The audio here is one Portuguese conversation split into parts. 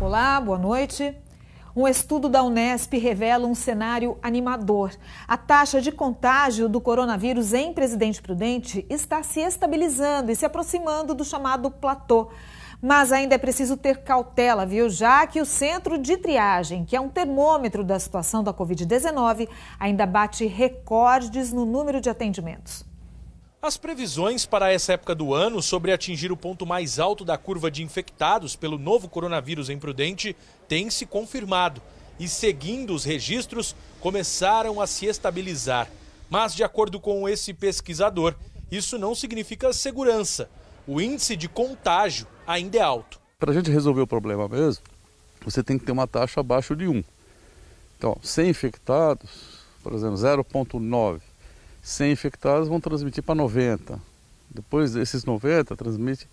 Olá, boa noite. Um estudo da Unesp revela um cenário animador. A taxa de contágio do coronavírus em Presidente Prudente está se estabilizando e se aproximando do chamado platô. Mas ainda é preciso ter cautela, viu? Já que o centro de triagem, que é um termômetro da situação da Covid-19, ainda bate recordes no número de atendimentos. As previsões para essa época do ano sobre atingir o ponto mais alto da curva de infectados pelo novo coronavírus em Prudente têm se confirmado e, seguindo os registros, começaram a se estabilizar. Mas, de acordo com esse pesquisador, isso não significa segurança. O índice de contágio ainda é alto. Para a gente resolver o problema mesmo, você tem que ter uma taxa abaixo de 1. Então, 100 infectados, por exemplo, 0,9 100 infectados vão transmitir para 90. Depois esses 90 transmite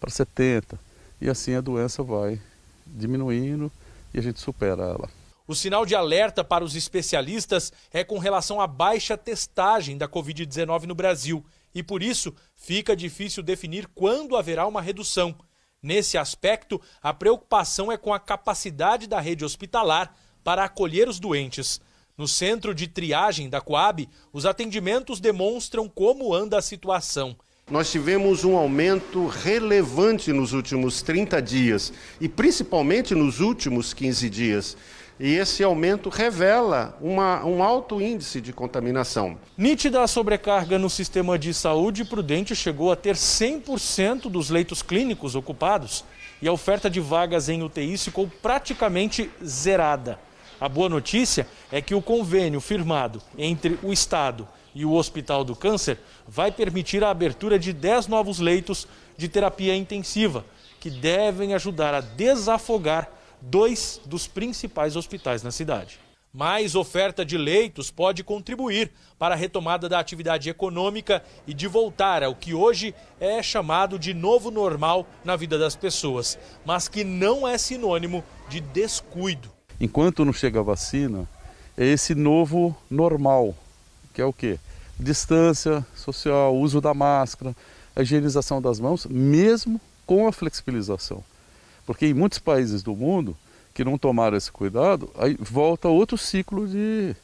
para 70. E assim a doença vai diminuindo e a gente supera ela. O sinal de alerta para os especialistas é com relação à baixa testagem da Covid-19 no Brasil. E por isso, fica difícil definir quando haverá uma redução. Nesse aspecto, a preocupação é com a capacidade da rede hospitalar para acolher os doentes. No centro de triagem da Coab, os atendimentos demonstram como anda a situação. Nós tivemos um aumento relevante nos últimos 30 dias e principalmente nos últimos 15 dias. E esse aumento revela uma, um alto índice de contaminação. Nítida a sobrecarga no sistema de saúde, Prudente chegou a ter 100% dos leitos clínicos ocupados e a oferta de vagas em UTI ficou praticamente zerada. A boa notícia é que o convênio firmado entre o Estado e o Hospital do Câncer vai permitir a abertura de 10 novos leitos de terapia intensiva, que devem ajudar a desafogar dois dos principais hospitais na cidade. Mais oferta de leitos pode contribuir para a retomada da atividade econômica e de voltar ao que hoje é chamado de novo normal na vida das pessoas, mas que não é sinônimo de descuido enquanto não chega a vacina, é esse novo normal, que é o quê? Distância social, uso da máscara, a higienização das mãos, mesmo com a flexibilização. Porque em muitos países do mundo que não tomaram esse cuidado, aí volta outro ciclo de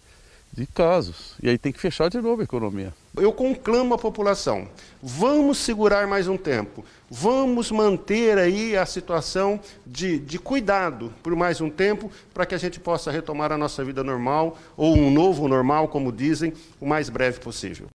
de casos. E aí tem que fechar de novo a economia. Eu conclamo a população, vamos segurar mais um tempo, vamos manter aí a situação de, de cuidado por mais um tempo, para que a gente possa retomar a nossa vida normal, ou um novo normal, como dizem, o mais breve possível.